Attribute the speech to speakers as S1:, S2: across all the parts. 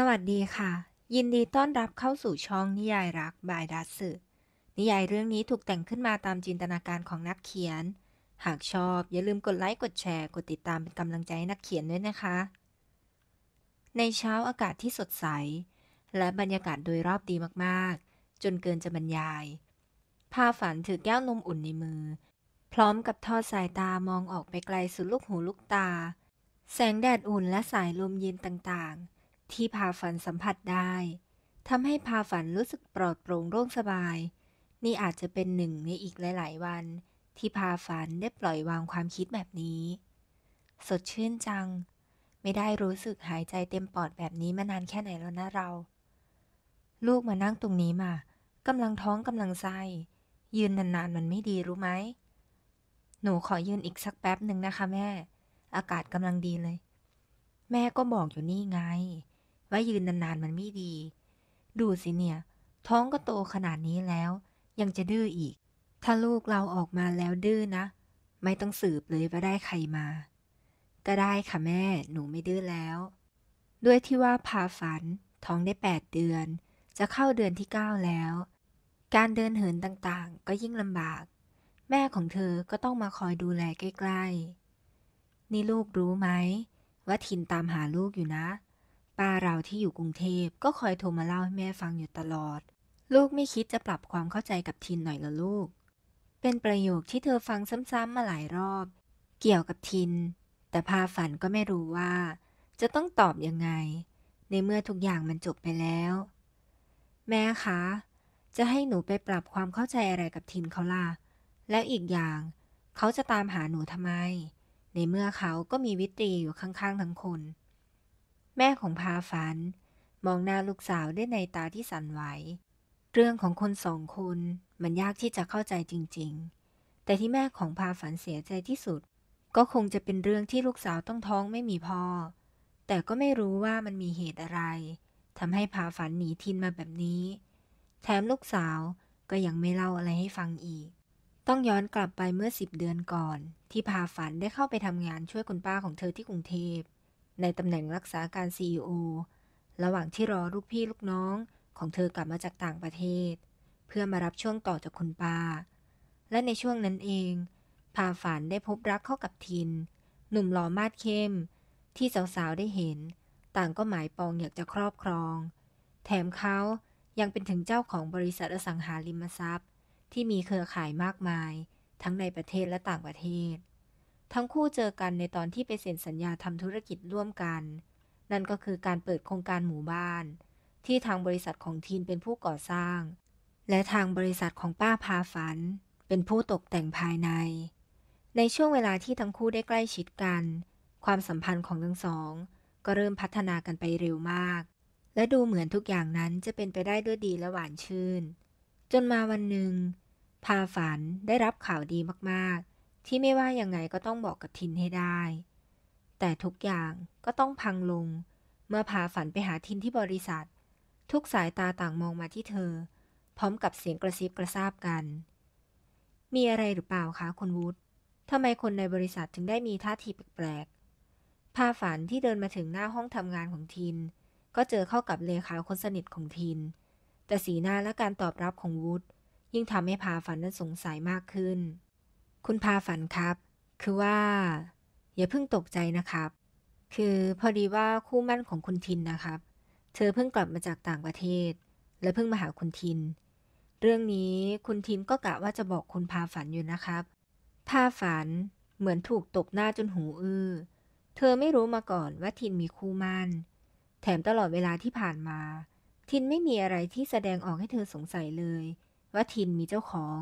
S1: สวัสดีค่ะ ยินดีต้อนรับเข้าสู่ช่อง นิยายรักบายดัสสนิยายเรื่องนี้ถูกแต่งขึ้นมาตามจินตนาการของนักเขียน หากชอบอย่าลืมกดไลค์ กดแชร์ กดติดตามเป็นกำลังใจให้นักเขียนด้วยนะคะ ในเช้าอากาศที่สดใส และบรรยากาศโดยรอบดีมากๆ จนเกินจะบรรยายพาฝันถือแก้วนมอุ่นในมือ พร้อมกับทอดสายตามองออกไปไกลสุดลูกหูลูกตา แสงแดดอุ่นและสายลมเย็นต่างๆที่พาฝันสัมผัสได้ ทำให้พาฝันรู้สึกปลอดโปร่งโล่งสบาย นี่อาจจะเป็นหนึ่งในอีกหลายๆวัน ที่พาฝันได้ปล่อยวางความคิดแบบนี้ สดชื่นจัง ไม่ได้รู้สึกหายใจเต็มปอดแบบนี้มานานแค่ไหนแล้วนะเรา ลูกมานั่งตรงนี้มา กำลังท้องกำลังไส้ ยืนนานๆมันไม่ดีรู้ไหมหนูขอยืนอีกสักแป๊บหนึ่งนะคะ แม่ อากาศกำลังดีเลย แม่ก็บอกอยู่นี่ไงว่ายืนนานๆ มันไม่ดี ดูสิเนี่ย ท้องก็โตขนาดนี้แล้ว ยังจะดื้ออีก ถ้าลูกเราออกมาแล้วดื้อนะ ไม่ต้องสืบเลยว่าได้ใครมา ก็ได้ค่ะแม่หนูไม่ดื้อแล้ว ด้วยที่ว่าพาฝัน ท้องได้ 8 เดือน จะเข้าเดือนที่ 9 แล้วการเดินเหินต่างๆ ก็ยิ่งลำบาก แม่ของเธอก็ต้องมาคอยดูแลใกล้ๆนี่ลูกรู้ไหมว่าทินตามหาลูกอยู่นะป้าเราที่อยู่กรุงเทพก็คอยโทรมาเล่าให้แม่ฟังอยู่ตลอด ลูกไม่คิดจะปรับความเข้าใจกับทินหน่อยหรอลูก เป็นประโยคที่เธอฟังซ้ำๆมาหลายรอบ เกี่ยวกับทิน แต่พาฝันก็ไม่รู้ว่าจะต้องตอบยังไง ในเมื่อทุกอย่างมันจบไปแล้ว แม่คะ จะให้หนูไปปรับความเข้าใจอะไรกับทินเขาล่ะ แล้วอีกอย่างเขาจะตามหาหนูทำไม ในเมื่อเขาก็มีวิตรีอยู่ข้างๆ ทั้งคนแม่ของพาฝันมองหน้าลูกสาวด้วยในตาที่สั่นไหว เรื่องของคนสองคนมันยากที่จะเข้าใจจริงๆ แต่ที่แม่ของพาฝันเสียใจที่สุด ก็คงจะเป็นเรื่องที่ลูกสาวต้องท้องไม่มีพ่อ แต่ก็ไม่รู้ว่ามันมีเหตุอะไรทำให้พาฝันหนีทินมาแบบนี้ แถมลูกสาวก็ยังไม่เล่าอะไรให้ฟังอีก ต้องย้อนกลับไปเมื่อสิบเดือนก่อน ที่พาฝันได้เข้าไปทำงานช่วยคุณป้าของเธอที่กรุงเทพในตำแหน่งรักษาการ CEO ระหว่างที่รอลูกพี่ลูกน้องของเธอกลับมาจากต่างประเทศ เพื่อมารับช่วงต่อจากคุณปาและในช่วงนั้นเองพาฝันได้พบรักเข้ากับทิน หนุ่มหล่อมาดเข้ม ที่สาวๆได้เห็น ต่างก็หมายปองอยากจะครอบครอง แถมเขายังเป็นถึงเจ้าของบริษัทอสังหาริมทรัพย์ ที่มีเครือข่ายมากมายทั้งในประเทศและต่างประเทศทั้งคู่เจอกันในตอนที่ไปเซ็นสัญญาทำธุรกิจร่วมกัน นั่นก็คือการเปิดโครงการหมู่บ้าน ที่ทางบริษัทของทีนเป็นผู้ก่อสร้าง และทางบริษัทของป้าพาฝัน เป็นผู้ตกแต่งภายใน ในช่วงเวลาที่ทั้งคู่ได้ใกล้ชิดกัน ความสัมพันธ์ของทั้งสอง ก็เริ่มพัฒนากันไปเร็วมาก และดูเหมือนทุกอย่างนั้นจะเป็นไปได้ด้วยดีและหวานชื่น จนมาวันหนึ่ง พาฝันได้รับข่าวดีมากๆที่ไม่ว่ายังไงก็ต้องบอกกับทินให้ได้ แต่ทุกอย่างก็ต้องพังลง เมื่อพาฝันไปหาทินที่บริษัท ทุกสายตาต่างมองมาที่เธอ พร้อมกับเสียงกระซิบกระซาบกัน มีอะไรหรือเปล่าคะคุณวุฒิทำไมคนในบริษัทถึงได้มีท่าทีแปลกๆพาฝันที่เดินมาถึงหน้าห้องทำงานของทิน ก็เจอเข้ากับเลขาคนสนิทของทิน แต่สีหน้าและการตอบรับของวุฒิยิ่งทำให้พาฝันนั้นสงสัยมากขึ้นคุณพาฝันครับ คือว่า อย่าเพิ่งตกใจนะครับ คือพอดีว่าคู่มั่นของคุณทินนะครับ เธอเพิ่งกลับมาจากต่างประเทศ และเพิ่งมาหาคุณทิน เรื่องนี้คุณทินก็กะว่าจะบอกคุณพาฝันอยู่นะครับพาฝันเหมือนถูกตบหน้าจนหูอื้อ เธอไม่รู้มาก่อนว่าทินมีคู่มั่น แถมตลอดเวลาที่ผ่านมา ทินไม่มีอะไรที่แสดงออกให้เธอสงสัยเลย ว่าทินมีเจ้าของ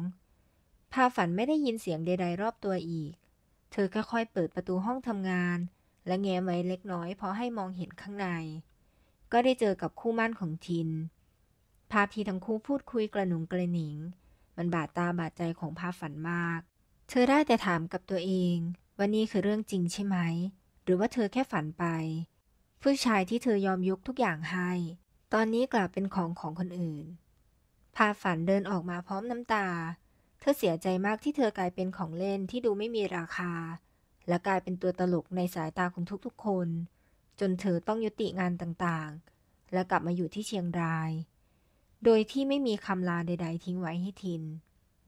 S1: พาฝันไม่ได้ยินเสียงใดๆ รอบตัวอีก เธอค่อยๆ เปิดประตูห้องทำงาน และแง้มไว้เล็กน้อยพอให้มองเห็นข้างใน ก็ได้เจอกับคู่มั่นของทิน ภาพที่ทั้งคู่พูดคุยกระหนุงกระหนิง มันบาดตาบาดใจของพาฝันมาก เธอได้แต่ถามกับตัวเอง ว่านี่คือเรื่องจริงใช่ไหม หรือว่าเธอแค่ฝันไป ผู้ชายที่เธอยอมยกทุกอย่างให้ ตอนนี้กลับเป็นของของคนอื่นพาฝันเดินออกมาพร้อมน้ำตาธอเสียใจมากที่เธอกลายเป็นของเล่นที่ดูไม่มีราคา และกลายเป็นตัวตลกในสายตาของทุก ๆ คน จนเธอต้องยุติงานต่างๆ และกลับมาอยู่ที่เชียงราย โดยที่ไม่มีคำลาใดๆ ทิ้งไว้ให้ทิน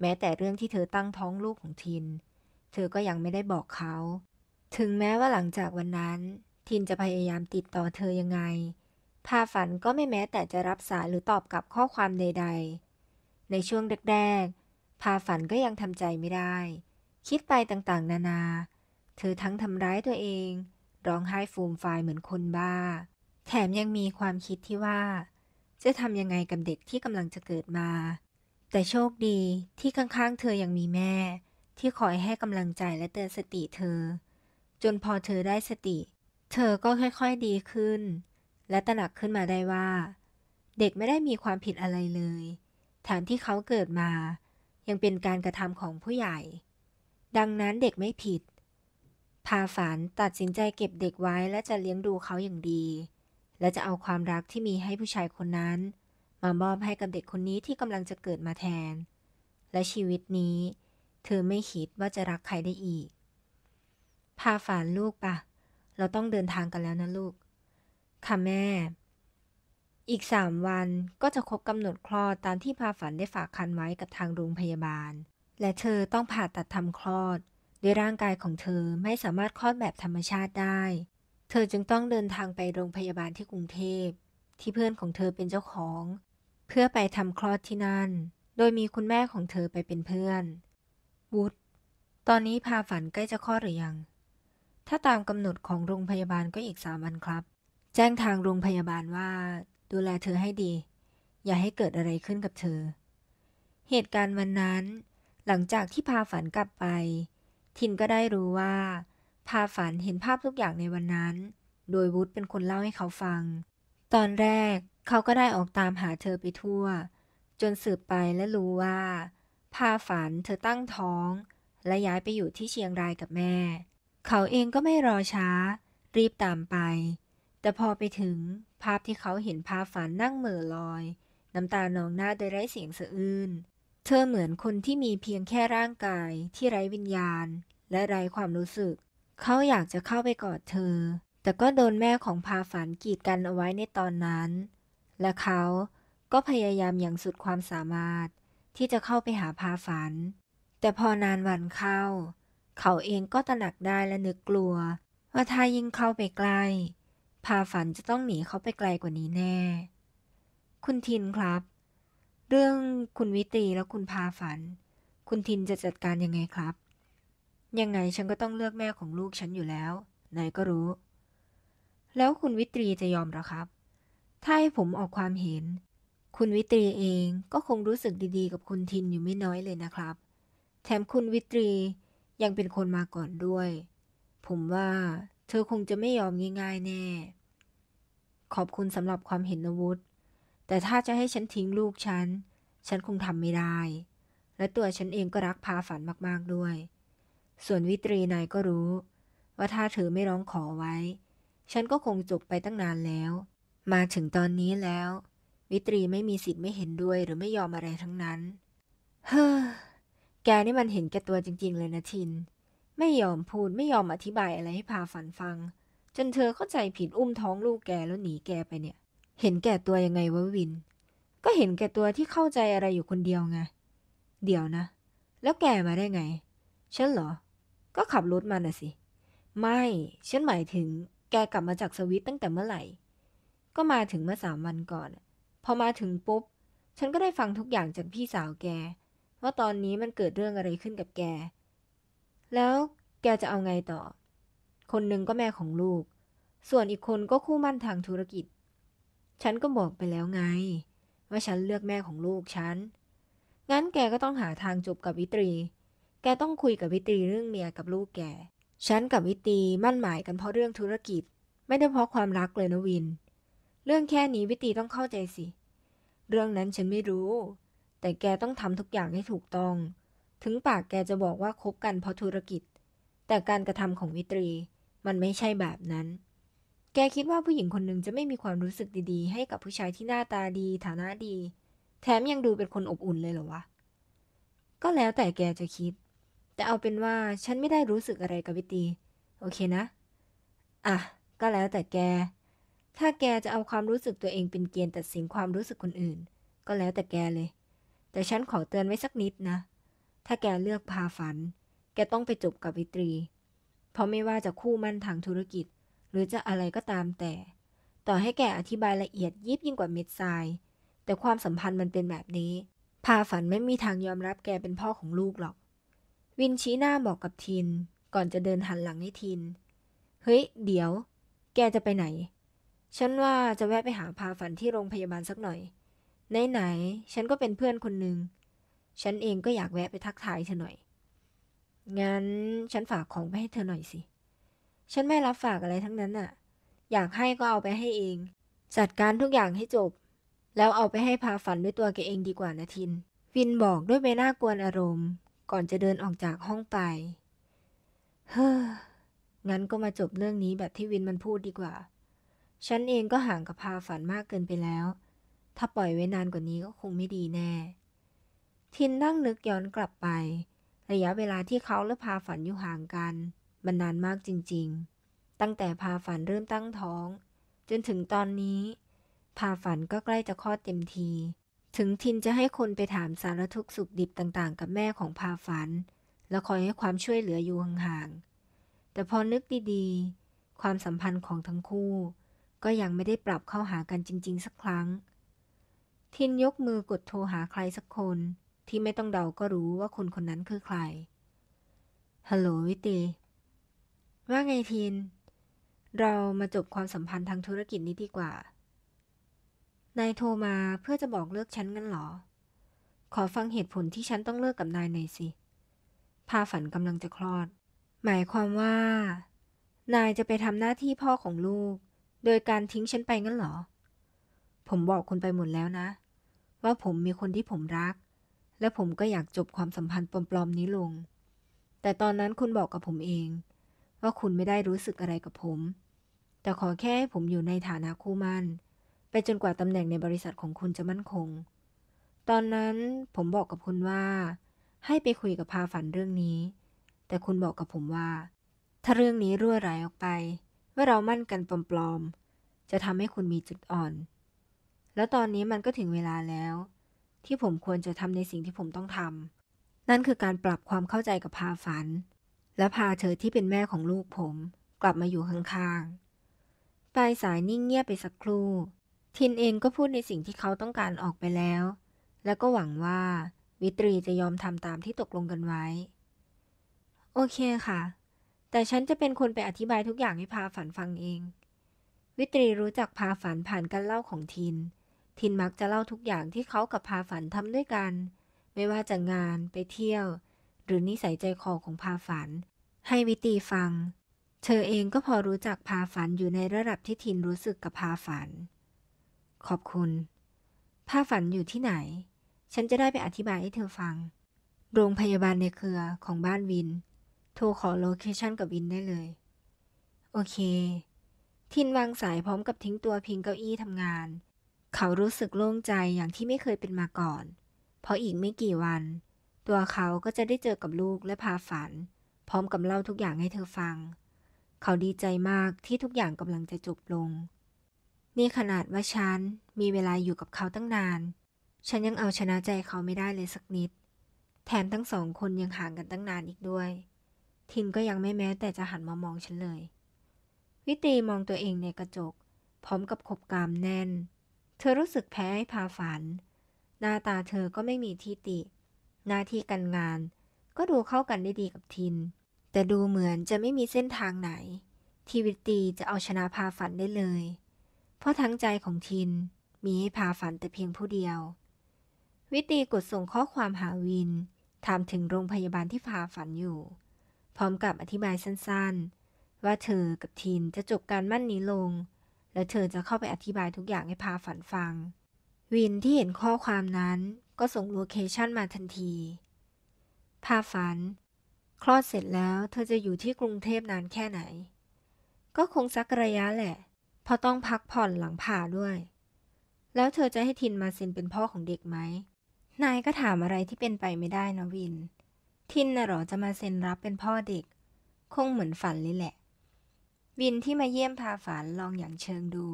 S1: แม้แต่เรื่องที่เธอตั้งท้องลูกของทิน เธอก็ยังไม่ได้บอกเขา ถึงแม้ว่าหลังจากวันนั้น ทินจะพยายามติดต่อเธอยังไงพาฝันก็ไม่แม้แต่จะรับสายหรือตอบกลับข้อความใดๆ ในช่วงแรกๆพาฝันก็ยังทำใจไม่ได้ คิดไปต่างๆ นานา เธอทั้งทำร้ายตัวเอง ร้องไห้ฟูมฟายเหมือนคนบ้า แถมยังมีความคิดที่ว่า จะทำยังไงกับเด็กที่กำลังจะเกิดมา แต่โชคดีที่ข้างๆ เธอยังมีแม่ ที่คอยให้กำลังใจและเตือนสติเธอ จนพอเธอได้สติ เธอก็ค่อยๆดีขึ้น และตระหนักขึ้นมาได้ว่า เด็กไม่ได้มีความผิดอะไรเลยแถมที่เขาเกิดมายังเป็นการกระทำของผู้ใหญ่ ดังนั้นเด็กไม่ผิด พาฝัน ตัดสินใจเก็บเด็กไว้และจะเลี้ยงดูเขาอย่างดี และจะเอาความรักที่มีให้ผู้ชายคนนั้น มามอบให้กับเด็กคนนี้ที่กำลังจะเกิดมาแทน และชีวิตนี้ เธอไม่คิดว่าจะรักใครได้อีก พาฝันลูกปะเราต้องเดินทางกันแล้วนะลูก ค่ะแม่อีก3วันก็จะครบกำหนดคลอดตามที่พาฝันได้ฝากคันไว้กับทางโรงพยาบาล และเธอต้องผ่าตัดทำคลอดด้วยร่างกายของเธอไม่สามารถคลอดแบบธรรมชาติได้ เธอจึงต้องเดินทางไปโรงพยาบาลที่กรุงเทพ ที่เพื่อนของเธอเป็นเจ้าของ เพื่อไปทำคลอดที่นั่น โดยมีคุณแม่ของเธอไปเป็นเพื่อนวุฒตอนนี้พาฝันใกล้จะคลอดหรือยัง ถ้าตามกำหนดของโรงพยาบาลก็อีกสามวันครับ แจ้งทางโรงพยาบาลว่าดูแลเธอให้ดี อย่าให้เกิดอะไรขึ้นกับเธอ เหตุการณ์วันนั้น หลังจากที่พาฝันกลับไป ทินก็ได้รู้ว่าพาฝันเห็นภาพทุกอย่างในวันนั้น โดยวุฒเป็นคนเล่าให้เขาฟัง ตอนแรกเขาก็ได้ออกตามหาเธอไปทั่ว จนสืบไปและรู้ว่าพาฝันเธอตั้งท้อง และย้ายไปอยู่ที่เชียงรายกับแม่ เขาเองก็ไม่รอช้า รีบตามไป แต่พอไปถึงภาพที่เขาเห็นพาฝันนั่งเหม่อลอย น้ำตานองหน้าโดยไร้เสียงสะอื้นเธอเหมือนคนที่มีเพียงแค่ร่างกายที่ไร้วิญญาณและไร้ความรู้สึก เขาอยากจะเข้าไปกอดเธอ แต่ก็โดนแม่ของพาฝันกีดกันเอาไว้ในตอนนั้น และเขาก็พยายามอย่างสุดความสามารถ ที่จะเข้าไปหาพาฝัน แต่พอนานวันเข้า เขาเองก็ตระหนักได้และนึกกลัว ว่าถ้ายิ่งเข้าไปใกล้พาฝันจะต้องหนีเขาไปไกลกว่านี้แน่ คุณทินครับ เรื่องคุณวิตรีและคุณพาฝัน คุณทินจะจัดการยังไงครับ ยังไงฉันก็ต้องเลือกแม่ของลูกฉันอยู่แล้ว นายก็รู้ แล้วคุณวิตรีจะยอมหรอครับ ถ้าให้ผมออกความเห็น คุณวิตรีเองก็คงรู้สึกดีๆ กับคุณทินอยู่ไม่น้อยเลยนะครับ แถมคุณวิตรียังเป็นคนมาก่อนด้วย ผมว่าเธอคงจะไม่ยอมง่าย ๆ แน่ขอบคุณสำหรับความเห็นอาวุธ แต่ถ้าจะให้ฉันทิ้งลูกฉัน ฉันคงทำไม่ได้ และตัวฉันเองก็รักพาฝันมาก ๆ ด้วย ส่วนวิตรีนายก็รู้ ว่าถ้าเธอไม่ร้องขอไว้ ฉันก็คงจบไปตั้งนานแล้ว มาถึงตอนนี้แล้ว วิตรีไม่มีสิทธิ์ไม่เห็นด้วยหรือไม่ยอมอะไรทั้งนั้น เฮ้อ แกนี่มันเห็นแกตัวจริง ๆ เลยนะทิน ไม่ยอมพูดไม่ยอมอธิบายอะไรให้พาฝันฟังจนเธอเข้าใจผิดอุ้มท้องลูกแกแล้วหนีแกไปเนี่ย เห็นแก่ตัวยังไงวะวิน ก็เห็นแก่ตัวที่เข้าใจอะไรอยู่คนเดียวไง เดี๋ยวนะ แล้วแกมาได้ไง ฉันเหรอ ก็ขับรถมาน่ะสิ ไม่ ฉันหมายถึงแกกลับมาจากสวิตตั้งแต่เมื่อไหร่ ก็มาถึงเมื่อสามวันก่อน พอมาถึงปุ๊บ ฉันก็ได้ฟังทุกอย่างจากพี่สาวแกว่าตอนนี้มันเกิดเรื่องอะไรขึ้นกับแก แล้วแกจะเอาไงต่อคนหนึ่งก็แม่ของลูก ส่วนอีกคนก็คู่มั่นทางธุรกิจ ฉันก็บอกไปแล้วไง ว่าฉันเลือกแม่ของลูกฉัน งั้นแกก็ต้องหาทางจบกับวิตรี แกต้องคุยกับวิตรีเรื่องเมียกับลูกแก ฉันกับวิตรีมั่นหมายกันเพราะเรื่องธุรกิจ ไม่ได้เพราะความรักเลยนะวิน เรื่องแค่นี้วิตรีต้องเข้าใจสิ เรื่องนั้นฉันไม่รู้ แต่แกต้องทำทุกอย่างให้ถูกต้อง ถึงปากแกจะบอกว่าคบกันเพราะธุรกิจ แต่การกระทำของวิตรีมันไม่ใช่แบบนั้น แกคิดว่าผู้หญิงคนหนึ่งจะไม่มีความรู้สึกดีๆ ให้กับผู้ชายที่หน้าตาดี ฐานะดี แถมยังดูเป็นคนอบอุ่นเลยเหรอวะ ก็แล้วแต่แกจะคิด แต่เอาเป็นว่าฉันไม่ได้รู้สึกอะไรกับวิตีโอเคนะ อ่ะ ก็แล้วแต่แก ถ้าแกจะเอาความรู้สึกตัวเองเป็นเกณฑ์ ตัดสินความรู้สึกคนอื่น ก็แล้วแต่แกเลย แต่ฉันขอเตือนไว้สักนิดนะ ถ้าแกเลือกพาฝัน แกต้องไปจบกับวิตรีพราะไม่ว่าจะคู่มั่นทางธุรกิจ หรือจะอะไรก็ตามแต่ ต่อให้แกอธิบายละเอียดยิบยิ่งกว่าเม็ดทราย แต่ความสัมพันธ์มันเป็นแบบนี้ พาฝันไม่มีทางยอมรับแกเป็นพ่อของลูกหรอก วินชี้หน้าบอกกับทิน ก่อนจะเดินหันหลังให้ทิน เฮ้ยเดี๋ยว แกจะไปไหน ฉันว่าจะแวะไปหาพาฝันที่โรงพยาบาลสักหน่อยไหนๆฉันก็เป็นเพื่อนคนหนึ่งฉันเองก็อยากแวะไปทักทายเธอหน่อยงั้นฉันฝากของไปให้เธอหน่อยสิ ฉันไม่รับฝากอะไรทั้งนั้นน่ะ อยากให้ก็เอาไปให้เอง จัดการทุกอย่างให้จบ แล้วเอาไปให้พาฝันด้วยตัวแกเองดีกว่านะทิน วินบอกด้วยใบหน้ากวนอารมณ์ ก่อนจะเดินออกจากห้องไป เฮ้อ งั้นก็มาจบเรื่องนี้แบบที่วินมันพูดดีกว่า ฉันเองก็ห่างกับพาฝันมากเกินไปแล้ว ถ้าปล่อยไว้นานกว่านี้ก็คงไม่ดีแน่ ทินนั่งนึกย้อนกลับไประยะเวลาที่เขาและพาฝันอยู่ห่างกันมันนานมากจริงๆ ตั้งแต่พาฝันเริ่มตั้งท้อง จนถึงตอนนี้พาฝันก็ใกล้จะคลอดเต็มทีถึงทินจะให้คนไปถามสารทุกสุขดิบต่างๆ กับแม่ของพาฝัน และคอยให้ความช่วยเหลืออยู่ห่างๆแต่พอนึกดีๆ ความสัมพันธ์ของทั้งคู่ก็ยังไม่ได้ปรับเข้าหากันจริงๆสักครั้ง ทินยกมือกดโทรหาใครสักคนที่ไม่ต้องเดาก็รู้ว่าคนคนนั้นคือใคร ฮัลโหลวิตีว่าไงทีนเรามาจบความสัมพันธ์ทางธุรกิจนี้ดีกว่า นายโทรมาเพื่อจะบอกเลิกฉันงั้นหรอ ขอฟังเหตุผลที่ฉันต้องเลิกกับนายหน่อยสิพาฝันกำลังจะคลอด หมายความว่า นายจะไปทำหน้าที่พ่อของลูก โดยการทิ้งฉันไปงั้นหรอ ผมบอกคุณไปหมดแล้วนะ ว่าผมมีคนที่ผมรักและผมก็อยากจบความสัมพันธ์ปลอมๆ นี้ลง แต่ตอนนั้นคุณบอกกับผมเอง ว่าคุณไม่ได้รู้สึกอะไรกับผม แต่ขอแค่ให้ผมอยู่ในฐานะคู่มั่นไปจนกว่าตำแหน่งในบริษัทของคุณจะมั่นคง ตอนนั้นผมบอกกับคุณว่า ให้ไปคุยกับพาฝันเรื่องนี้ แต่คุณบอกกับผมว่า ถ้าเรื่องนี้รั่วไหลออกไป ว่าเรามั่นกันปลอมๆจะทำให้คุณมีจุดอ่อน แล้วตอนนี้มันก็ถึงเวลาแล้วที่ผมควรจะทำในสิ่งที่ผมต้องทำนั่นคือการปรับความเข้าใจกับพาฝัน และพาเธอที่เป็นแม่ของลูกผม กลับมาอยู่ข้างๆ ปลายสายนิ่งเงียบไปสักครู่ ทินเองก็พูดในสิ่งที่เขาต้องการออกไปแล้ว และก็หวังว่าวิตรีจะยอมทำตามที่ตกลงกันไว้ โอเคค่ะ แต่ฉันจะเป็นคนไปอธิบายทุกอย่างให้พาฝันฟังเอง วิตรีรู้จักพาฝันผ่านการเล่าของทินทินมักจะเล่าทุกอย่างที่เขากับพาฝันทำด้วยกัน ไม่ว่าจะงาน ไปเที่ยว หรือนิสัยใจคอของพาฝัน ให้วิตีฟัง เธอเองก็พอรู้จักพาฝันอยู่ในระดับที่ทินรู้สึกกับพาฝัน ขอบคุณ พาฝันอยู่ที่ไหน ฉันจะได้ไปอธิบายให้เธอฟัง โรงพยาบาลในเครือของบ้านวิน โทรขอโลเคชันกับวินได้เลย โอเค ทินวางสายพร้อมกับทิ้งตัวพิงเก้าอี้ทำงานเขารู้สึกโล่งใจอย่างที่ไม่เคยเป็นมาก่อน เพราะอีกไม่กี่วัน ตัวเขาก็จะได้เจอกับลูกและพาฝัน พร้อมกับเล่าทุกอย่างให้เธอฟัง เขาดีใจมากที่ทุกอย่างกำลังจะจบลง นี่ขนาดว่าฉันมีเวลาอยู่กับเขาตั้งนาน ฉันยังเอาชนะใจเขาไม่ได้เลยสักนิด แถมทั้งสองคนยังห่างกันตั้งนานอีกด้วย ทินก็ยังไม่แม้แต่จะหันมามองฉันเลย วิตีมองตัวเองในกระจกพร้อมกับขบกามแน่นเธอรู้สึกแพ้ให้พาฝัน หน้าตาเธอก็ไม่มีทิติ หน้าที่การงานก็ดูเข้ากันได้ดีกับทิน แต่ดูเหมือนจะไม่มีเส้นทางไหน ที่วิตตีจะเอาชนะพาฝันได้เลย เพราะทั้งใจของทินมีให้พาฝันแต่เพียงผู้เดียว วิตีกดส่งข้อความหาวินถามถึงโรงพยาบาลที่พาฝันอยู่ พร้อมกับอธิบายสั้นๆ ว่าเธอกับทินจะจบการมั่นนี้ลงและเธอจะเข้าไปอธิบายทุกอย่างให้พาฝันฟัง วินที่เห็นข้อความนั้นก็ส่งโลเคชันมาทันทีพาฝัน คลอดเสร็จแล้ว เธอจะอยู่ที่กรุงเทพนานแค่ไหน ก็คงสักระยะแหละ เพราะต้องพักผ่อนหลังผ่าด้วย แล้วเธอจะให้ทินมาเซ็นเป็นพ่อของเด็กไหม นายก็ถามอะไรที่เป็นไปไม่ได้นะวิน ทินน่ะหรอจะมาเซ็นรับเป็นพ่อเด็ก คงเหมือนฝันเลยแหละวินที่มาเยี่ยมพาฝันลองอย่างเชิงดู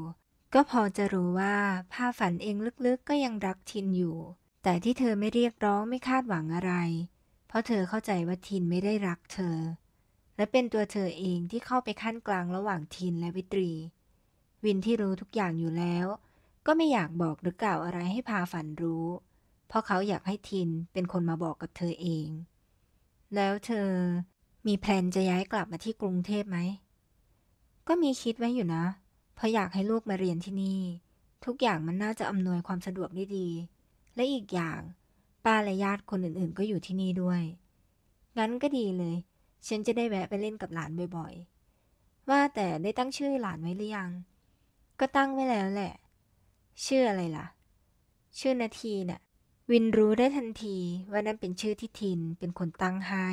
S1: ก็พอจะรู้ว่าพาฝันเองลึกๆ ก็ยังรักทินอยู่ แต่ที่เธอไม่เรียกร้องไม่คาดหวังอะไร เพราะเธอเข้าใจว่าทินไม่ได้รักเธอ และเป็นตัวเธอเองที่เข้าไปขั้นกลางระหว่างทินและวิตรี วินที่รู้ทุกอย่างอยู่แล้ว ก็ไม่อยากบอกหรือกล่าวอะไรให้พาฝันรู้ เพราะเขาอยากให้ทินเป็นคนมาบอกกับเธอเอง แล้วเธอมีแพลนจะย้ายกลับมาที่กรุงเทพไหมก็มีคิดไว้อยู่นะ เพราะอยากให้ลูกมาเรียนที่นี่ ทุกอย่างมันน่าจะอำนวยความสะดวกได้ดี และอีกอย่าง ป้าและญาติคนอื่นๆ ก็อยู่ที่นี่ด้วย งั้นก็ดีเลย ฉันจะได้แวะไปเล่นกับหลานบ่อยๆ ว่าแต่ได้ตั้งชื่อหลานไว้หรือยัง ก็ตั้งไว้แล้วแหละ ชื่ออะไรล่ะ ชื่อนาทีนะ่ะวินรู้ได้ทันทีว่านั่นเป็นชื่อที่ทินเป็นคนตั้งให้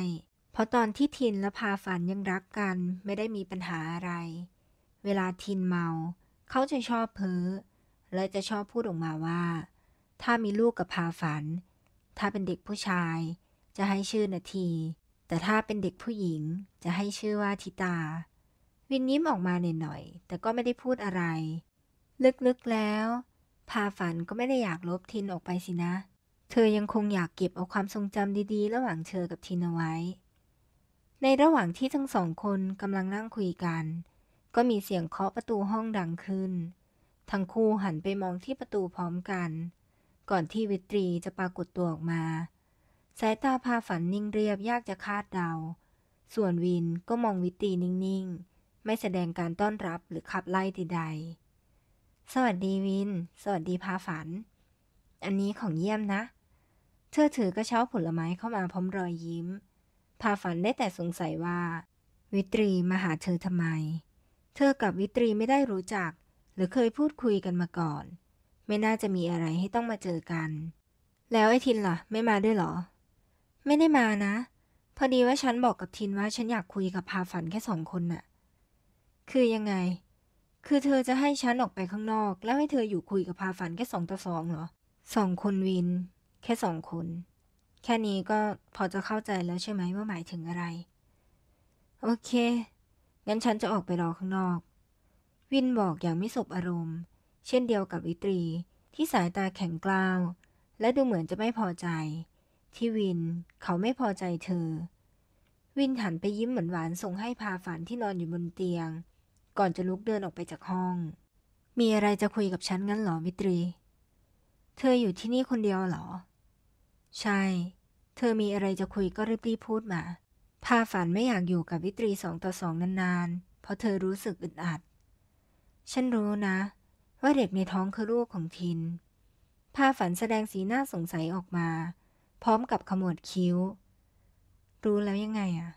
S1: เพราะตอนที่ทินและพาฝันยังรักกันไม่ได้มีปัญหาอะไร เวลาทินเมาเขาจะชอบเพ้อและจะชอบพูดออกมาว่า ถ้ามีลูกกับพาฝัน ถ้าเป็นเด็กผู้ชาย จะให้ชื่อนาที แต่ถ้าเป็นเด็กผู้หญิงจะให้ชื่อว่าทิตา วินยิ้มออกมาเนหน่อยแต่ก็ไม่ได้พูดอะไร ลึกๆแล้วพาฝันก็ไม่ได้อยากลบทินออกไปสินะ เธอยังคงอยากเก็บเอาความทรงจำดีๆ ระหว่างเธอกับทินเอาไว้ในระหว่างที่ทั้งสองคนกำลังนั่งคุยกัน ก็มีเสียงเคาะประตูห้องดังขึ้น ทั้งคู่หันไปมองที่ประตูพร้อมกัน ก่อนที่วิตรีจะปรากฏตัวออกมา สายตาพาฝันนิ่งเรียบยากจะคาดเดา ส่วนวินก็มองวิตรีนิ่ง ๆ ไม่แสดงการต้อนรับหรือขับไล่ใดๆ สวัสดีวิน สวัสดีพาฝัน อันนี้ของเยี่ยมนะ เธอถือกระเช้าผลไม้เข้ามาพร้อมรอยยิ้มพาฝันได้แต่สงสัยว่า วิตรี มาหาเธอทำไม เธอกับวิตรีไม่ได้รู้จัก หรือเคยพูดคุยกันมาก่อน ไม่น่าจะมีอะไรให้ต้องมาเจอกัน แล้วไอ้ทินล่ะ ไม่มาด้วยหรอ ไม่ได้มานะ พอดีว่าฉันบอกกับทินว่าฉันอยากคุยกับพาฝันแค่สองคนน่ะ คือยังไง คือเธอจะให้ฉันออกไปข้างนอก แล้วให้เธออยู่คุยกับพาฝันแค่สองต่อสองเหรอสองคนวิน แค่สองคนแค่นี้ก็พอจะเข้าใจแล้วใช่ไหมว่าหมายถึงอะไร โอเค งั้นฉันจะออกไปรอข้างนอกวินบอกอย่างไม่สบอารมณ์ เช่นเดียวกับวิตรีที่สายตาแข็งกล้าวและดูเหมือนจะไม่พอใจ ที่วินเขาไม่พอใจเธอ วินหันไปยิ้มหวานๆส่งให้พาฝันที่นอนอยู่บนเตียง ก่อนจะลุกเดินออกไปจากห้อง มีอะไรจะคุยกับฉันงั้นหรอวิตรี เธออยู่ที่นี่คนเดียวหรอใช่ เธอมีอะไรจะคุยก็รีบๆพูดมาพาฝันไม่อยากอยู่กับวิตรีสองต่อสองนานๆ เพราะเธอรู้สึกอึดอัด ฉันรู้นะ ว่าเด็กในท้องคือลูกของทินพาฝันแสดงสีหน้าสงสัยออกมา พร้อมกับขมวดคิ้ว รู้แล้วยังไงอะ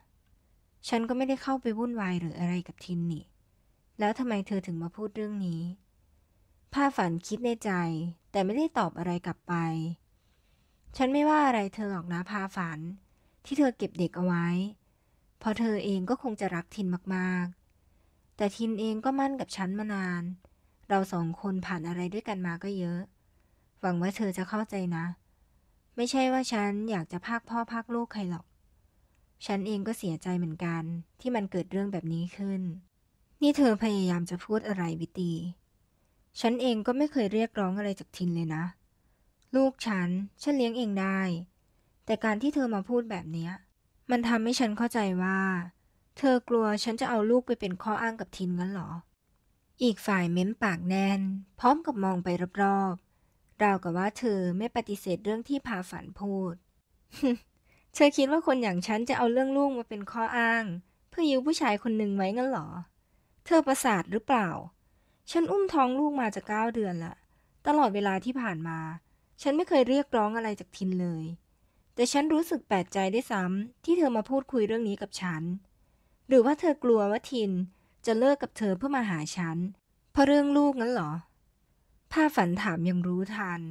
S1: ฉันก็ไม่ได้เข้าไปวุ่นวายหรืออะไรกับทินนี่ แล้วทำไมเธอถึงมาพูดเรื่องนี้พาฝันคิดในใจ แต่ไม่ได้ตอบอะไรกลับไปฉันไม่ว่าอะไรเธอหรอกนะพาฝัน ที่เธอเก็บเด็กเอาไว้ พอเธอเองก็คงจะรักทินมากๆ แต่ทินเองก็มั่นกับฉันมานาน เราสองคนผ่านอะไรด้วยกันมาก็เยอะ หวังว่าเธอจะเข้าใจนะ ไม่ใช่ว่าฉันอยากจะพากพ่อพากลูกใครหรอก ฉันเองก็เสียใจเหมือนกันที่มันเกิดเรื่องแบบนี้ขึ้น นี่เธอพยายามจะพูดอะไรวิตีฉันเองก็ไม่เคยเรียกร้องอะไรจากทินเลยนะเลูกฉันฉันเลี้ยงเองได้ แต่การที่เธอมาพูดแบบนี้มันทำให้ฉันเข้าใจว่า เธอกลัวฉันจะเอาลูกไปเป็นข้ออ้างกับทินงั้นหรออีกฝ่ายเม้มปากแน่น พร้อมกับมองไปรอบๆราวกับว่าเธอไม่ปฏิเสธเรื่องที่พาฝันพูดเธอคิดว่าคนอย่างฉันจะเอาเรื่องลูกมาเป็นข้ออ้าง เพื่อยิ้ผู้ชายคนหนึ่งไว้งั้นหรอเธอประสาทหรือเปล่า ฉันอุ้มท้องลูกมาจะเก้าเดือนละตลอดเวลาที่ผ่านมาฉันไม่เคยเรียกร้องอะไรจากทินเลย แต่ฉันรู้สึกแปลกใจได้ซ้ำ ที่เธอมาพูดคุยเรื่องนี้กับฉัน หรือว่าเธอกลัวว่าทินจะเลิกกับเธอเพื่อมาหาฉัน เพราะเรื่องลูกนั้นหรอผ้าฝันถามยังรู้ทัน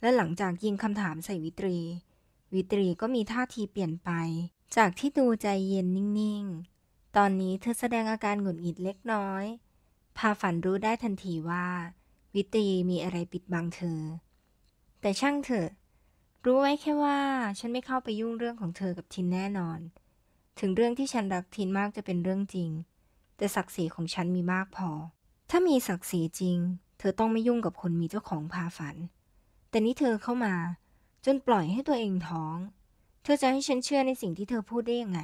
S1: และหลังจากยิงคำถามใส่วิตรี วิตรีก็มีท่าทีเปลี่ยนไป จากที่ดูใจเย็นนิ่งๆ ตอนนี้เธอแสดงอาการหงุดหงิดเล็กน้อย ผ้าฝันรู้ได้ทันทีว่า วิตรีมีอะไรปิดบังเธอแต่ช่างเถอะ รู้ไว้แค่ว่า ฉันไม่เข้าไปยุ่งเรื่องของเธอกับทินแน่นอน ถึงเรื่องที่ฉันรักทินมากจะเป็นเรื่องจริง แต่ศักดิ์ศรีของฉันมีมากพอ ถ้ามีศักดิ์ศรีจริง เธอต้องไม่ยุ่งกับคนมีเจ้าของพาฝัน แต่นี่เธอเข้ามา จนปล่อยให้ตัวเองท้อง เธอจะให้ฉันเชื่อในสิ่งที่เธอพูดได้ยังไง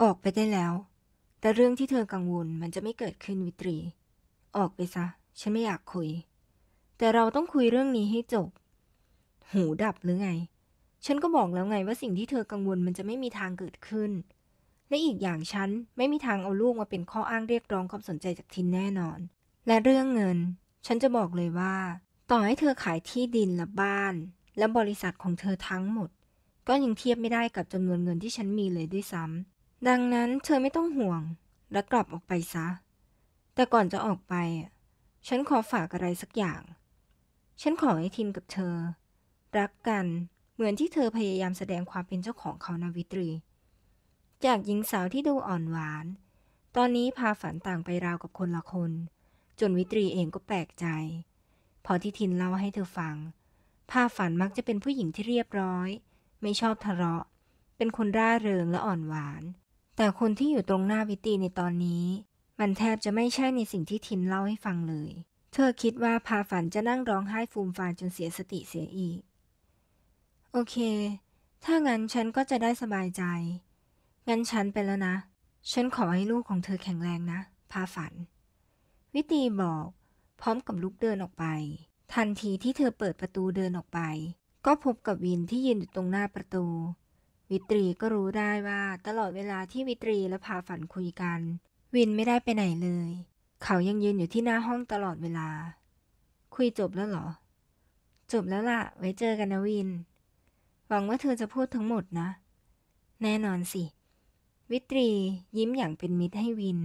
S1: ออกไปได้แล้ว แต่เรื่องที่เธอกังวลมันจะไม่เกิดขึ้นวิตรี ออกไปซะ ฉันไม่อยากคุย แต่เราต้องคุยเรื่องนี้ให้จบหูดับหรือไง ฉันก็บอกแล้วไงว่าสิ่งที่เธอกังวลมันจะไม่มีทางเกิดขึ้น และอีกอย่างฉัน ไม่มีทางเอาลูกมาเป็นข้ออ้างเรียกร้องความสนใจจากทินแน่นอน และเรื่องเงิน ฉันจะบอกเลยว่า ต่อให้เธอขายที่ดินและบ้าน และบริษัทของเธอทั้งหมด ก็ยังเทียบไม่ได้กับจำนวนเงินที่ฉันมีเลยด้วยซ้ำดังนั้นเธอไม่ต้องห่วง และกลับออกไปซะ แต่ก่อนจะออกไป ฉันขอฝากอะไรสักอย่าง ฉันขอให้ทินกับเธอรักกันเหมือนที่เธอพยายามแสดงความเป็นเจ้าของเขานาวิตรี จากหญิงสาวที่ดูอ่อนหวาน ตอนนี้พาฝันต่างไปราวกับคนละคน จนวิตรีเองก็แปลกใจ พอที่ทินเล่าให้เธอฟังพาฝันมักจะเป็นผู้หญิงที่เรียบร้อย ไม่ชอบทะเลาะเป็นคนร่าเริงและอ่อนหวาน แต่คนที่อยู่ตรงหน้าวิตรีในตอนนี้ มันแทบจะไม่ใช่ในสิ่งที่ทินเล่าให้ฟังเลย เธอคิดว่าพาฝันจะนั่งร้องไห้ฟูมฟายจนเสียสติเสียอีกโอเค ถ้างั้นฉันก็จะได้สบายใจ งั้นฉันไปแล้วนะ ฉันขอให้ลูกของเธอแข็งแรงนะ พาฝัน วิตีบอก พร้อมกับลุกเดินออกไป ทันทีที่เธอเปิดประตูเดินออกไป ก็พบกับวินที่ยืนอยู่ตรงหน้าประตู วิตรีก็รู้ได้ว่าตลอดเวลาที่วิตรีและพาฝันคุยกัน วินไม่ได้ไปไหนเลย เขายังยืนอยู่ที่หน้าห้องตลอดเวลา คุยจบแล้วเหรอ จบแล้วล่ะไว้เจอกันนะวินหวังว่าเธอจะพูดทั้งหมดนะ แน่นอนสิ วิตรียิ้มอย่างเป็นมิตรให้วิน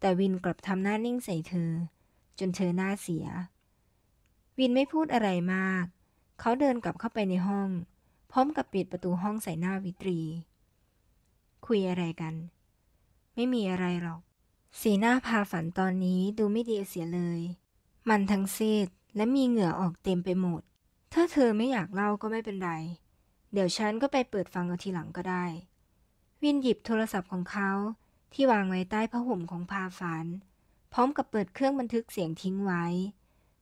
S1: แต่วินกลับทำหน้านิ่งใส่เธอ จนเธอหน้าเสีย วินไม่พูดอะไรมาก เขาเดินกลับเข้าไปในห้อง พร้อมกับปิดประตูห้องใส่หน้าวิตรี คุยอะไรกัน ไม่มีอะไรหรอก สีหน้าพาฝันตอนนี้ดูไม่ดีเสียเลย มันทั้งซีดและมีเหงื่อออกเต็มไปหมด ถ้าเธอไม่อยากเล่าก็ไม่เป็นไรเดี๋ยวฉันก็ไปเปิดฟังเอาทีหลังก็ได้ วินหยิบโทรศัพท์ของเขาที่วางไว้ใต้ผ้าห่มของพาฝัน พร้อมกับเปิดเครื่องบันทึกเสียงทิ้งไว้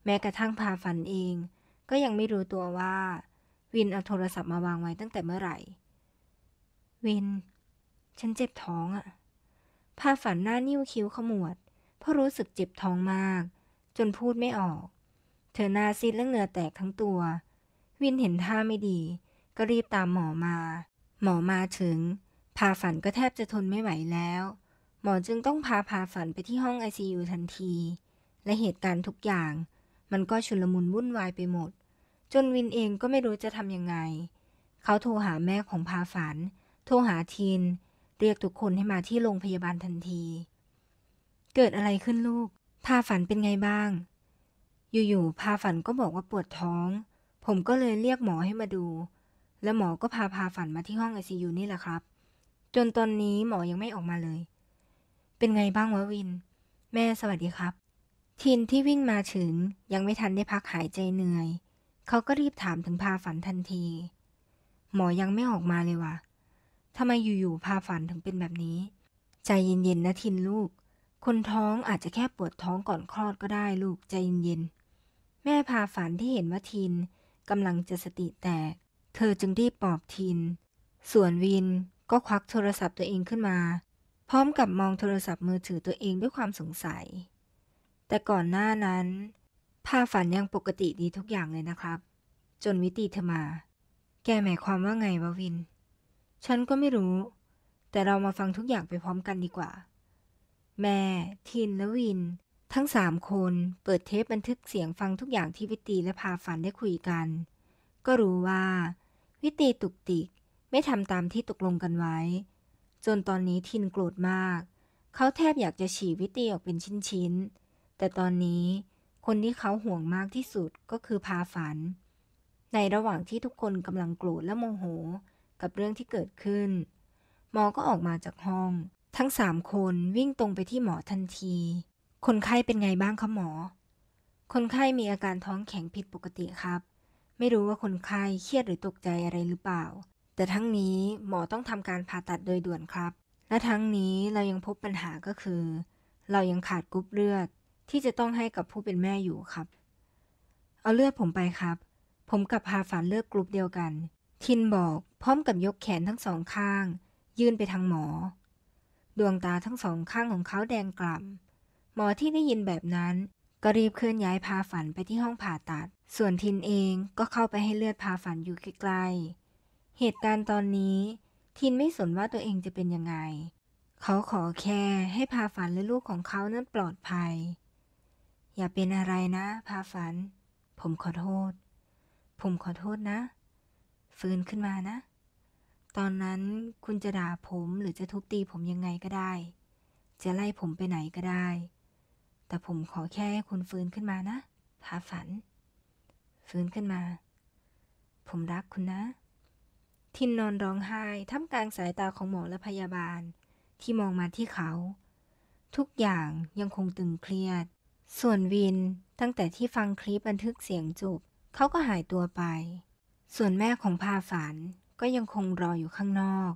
S1: แม้กระทั่งพาฝันเอง ก็ยังไม่รู้ตัวว่า วินเอาโทรศัพท์มาวางไว้ตั้งแต่เมื่อไหร่ วิน ฉันเจ็บท้องอะพาฝันหน้านิ้วคิ้วขมวด เพราะรู้สึกเจ็บท้องมาก จนพูดไม่ออก เธอหน้าซีดและเหงื่อแตกทั้งตัว วินเห็นท่าไม่ดีก็รีบตามหมอมา หมอมาถึง พาฝันก็แทบจะทนไม่ไหวแล้ว หมอจึงต้องพาพาฝันไปที่ห้อง ICU ทันที และเหตุการณ์ทุกอย่าง มันก็ชุลมุนวุ่นวายไปหมด จนวินเองก็ไม่รู้จะทำยังไง เขาโทรหาแม่ของพาฝัน โทรหาทิน เรียกทุกคนให้มาที่โรงพยาบาลทันที เกิดอะไรขึ้นลูก พาฝันเป็นไงบ้าง อยู่ๆพาฝันก็บอกว่าปวดท้อง ผมก็เลยเรียกหมอให้มาดูและหมอก็พาพาฝันมาที่ห้องไอซียูนี่แหละครับ จนตอนนี้หมอยังไม่ออกมาเลย เป็นไงบ้างวะวิน แม่สวัสดีครับ ทินที่วิ่งมาถึงยังไม่ทันได้พักหายใจเหนื่อย เขาก็รีบถามถึงพาฝันทันที หมอยังไม่ออกมาเลยวะทำไมอยู่ๆพาฝันถึงเป็นแบบนี้ ใจเย็นๆนะทินลูก คนท้องอาจจะแค่ปวดท้องก่อนคลอดก็ได้ลูกใจเย็นๆ แม่พาฝันที่เห็นว่าทินกำลังจะสติแตกเธอจึงรีบปลอบทิน ส่วนวินก็ควักโทรศัพท์ตัวเองขึ้นมา พร้อมกับมองโทรศัพท์มือถือตัวเองด้วยความสงสัย แต่ก่อนหน้านั้นภาฝันยังปกติดีทุกอย่างเลยนะครับ จนวิตีเธอมา แกหมายความว่าไงวะวิน ฉันก็ไม่รู้ แต่เรามาฟังทุกอย่างไปพร้อมกันดีกว่า แม่ ทินและวิน ทั้งสามคนเปิดเทปบันทึกเสียงฟังทุกอย่างที่วิตีและพาฝันได้คุยกันก็รู้ว่าวิตีตุกติกไม่ทำตามที่ตกลงกันไว้ จนตอนนี้ทินโกรธมาก เขาแทบอยากจะฉี่วิตีออกเป็นชิ้นๆแต่ตอนนี้คนที่เขาห่วงมากที่สุดก็คือพาฝัน ในระหว่างที่ทุกคนกำลังโกรธและโมโหกับเรื่องที่เกิดขึ้น หมอก็ออกมาจากห้อง ทั้งสามคนวิ่งตรงไปที่หมอทันที คนไข้เป็นไงบ้างคะหมอ คนไข้มีอาการท้องแข็งผิดปกติครับไม่รู้ว่าคนไข้เครียดหรือตกใจอะไรหรือเปล่า แต่ทั้งนี้หมอต้องทำการผ่าตัดโดยด่วนครับ และทั้งนี้เรายังพบปัญหาก็คือ เรายังขาดกรุ๊ปเลือดที่จะต้องให้กับผู้เป็นแม่อยู่ครับ เอาเลือดผมไปครับ ผมกับพาฝันเลือกกรุ๊ปเดียวกัน ทินบอกพร้อมกับยกแขนทั้งสองข้าง ยื่นไปทางหมอดวงตาทั้งสองข้างของเขาแดงกล่ำหมอที่ได้ยินแบบนั้นก็รีบเคลื่อนย้ายพาฝันไปที่ห้องผ่าตัด ส่วนทินเองก็เข้าไปให้เลือดพาฝันอยู่ใกล้ๆเหตุการณ์ตอนนี้ ทินไม่สนว่าตัวเองจะเป็นยังไง เขาขอแค่ให้พาฝันและลูกของเขานั้นปลอดภัย อย่าเป็นอะไรนะพาฝัน ผมขอโทษ ผมขอโทษนะ ฟื้นขึ้นมานะ ตอนนั้นคุณจะด่าผมหรือจะทุบตีผมยังไงก็ได้ จะไล่ผมไปไหนก็ได้แต่ผมขอแค่ให้คุณฟื้นขึ้นมานะพาฝัน ฟื้นขึ้นมา ผมรักคุณนะ ทินนอนร้องไห้ท่ามกลางสายตาของหมอและพยาบาล ที่มองมาที่เขา ทุกอย่างยังคงตึงเครียด ส่วนวินตั้งแต่ที่ฟังคลิปบันทึกเสียงจบเขาก็หายตัวไป ส่วนแม่ของพาฝันก็ยังคงรออยู่ข้างนอก